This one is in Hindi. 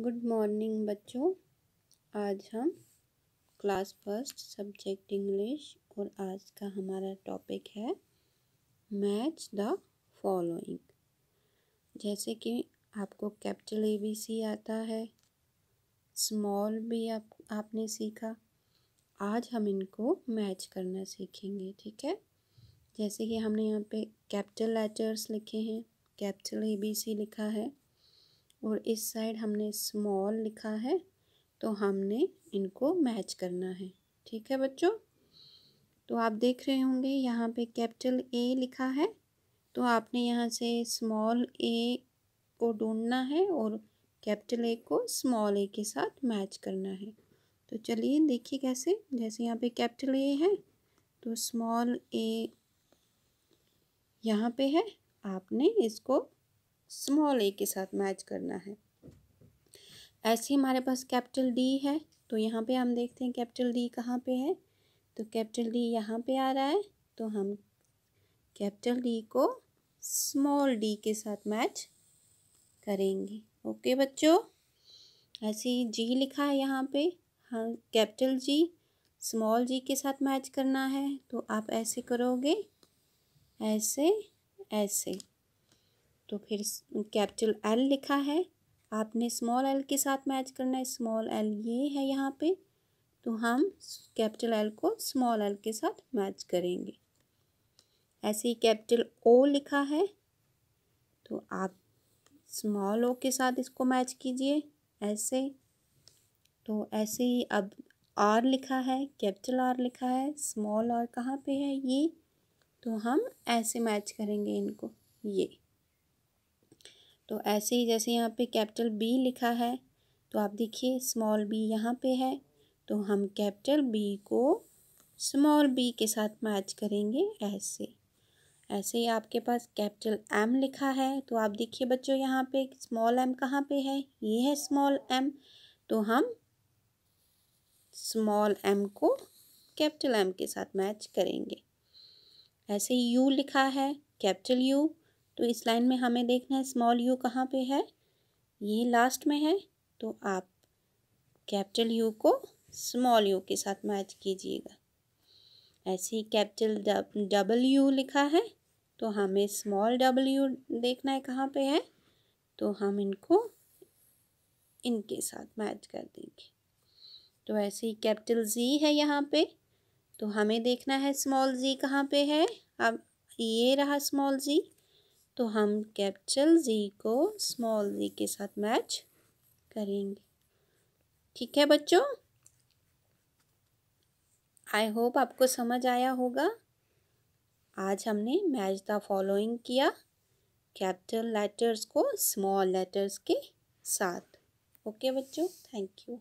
गुड मॉर्निंग बच्चों आज हम क्लास फर्स्ट सब्जेक्ट इंग्लिश और आज का हमारा टॉपिक है मैच द फॉलोइंग जैसे कि आपको कैपिटल ए बी सी आता है स्मॉल भी आप आपने सीखा आज हम इनको मैच करना सीखेंगे ठीक है जैसे कि हमने यहाँ पे कैपिटल लेटर्स लिखे हैं कैपिटल ए बी सी लिखा है और इस साइड हमने स्मॉल लिखा है तो हमने इनको मैच करना है ठीक है बच्चों तो आप देख रहे होंगे यहाँ पे कैपिटल ए लिखा है तो आपने यहाँ से स्मॉल ए को ढूंढना है और कैपिटल ए को स्मॉल ए के साथ मैच करना है तो चलिए देखिए कैसे जैसे यहाँ पे कैपिटल ए है तो स्मॉल ए यहाँ पे है आपने इसको स्मॉल ए के साथ मैच करना है ऐसे हमारे पास कैपिटल डी है तो यहाँ पे हम देखते हैं कैपिटल डी कहाँ पे है तो कैपिटल डी यहाँ पे आ रहा है तो हम कैपिटल डी को स्मॉल डी के साथ मैच करेंगे ओके बच्चों ऐसे ही जी लिखा है यहाँ पे हाँ कैपिटल जी स्मॉल जी के साथ मैच करना है तो आप ऐसे करोगे ऐसे ऐसे तो फिर कैपिटल एल लिखा है आपने स्मॉल एल के साथ मैच करना है स्मॉल एल ये है यहाँ पे तो हम कैपिटल एल को स्मॉल एल के साथ मैच करेंगे ऐसे ही कैपिटल ओ लिखा है तो आप स्मॉल ओ के साथ इसको मैच कीजिए ऐसे तो ऐसे ही अब आर लिखा है कैपिटल आर लिखा है स्मॉल आर कहाँ पे है ये तो हम ऐसे मैच करेंगे इनको ये तो ऐसे ही जैसे यहाँ पे कैपिटल बी लिखा है तो आप देखिए स्मॉल बी यहाँ पे है तो हम कैपिटल बी को स्मॉल बी के साथ मैच करेंगे ऐसे ऐसे ही आपके पास कैपिटल एम लिखा है तो आप देखिए बच्चों यहाँ पे स्मॉल एम कहाँ पे है ये है स्मॉल एम तो हम स्मॉल एम को कैपिटल एम के साथ मैच करेंगे ऐसे ही यू लिखा है कैपिटल यू तो इस लाइन में हमें देखना है स्मॉल यू कहाँ पे है ये लास्ट में है तो आप कैपिटल यू को स्मॉल यू के साथ मैच कीजिएगा ऐसे ही कैपिटल डबल यू लिखा है तो हमें स्मॉल डबल यू देखना है कहाँ पे है तो हम इनको इनके साथ मैच कर देंगे तो ऐसे ही कैपिटल जी है यहाँ पे तो हमें देखना है स्मॉल जी कहाँ पे है अब ये रहा स्मॉल जी तो हम कैपिटल जी को स्मॉल जी के साथ मैच करेंगे ठीक है बच्चों आई होप आपको समझ आया होगा आज हमने मैच द फॉलोइंग किया कैपिटल लेटर्स को स्मॉल लेटर्स के साथ ओके बच्चों थैंक यू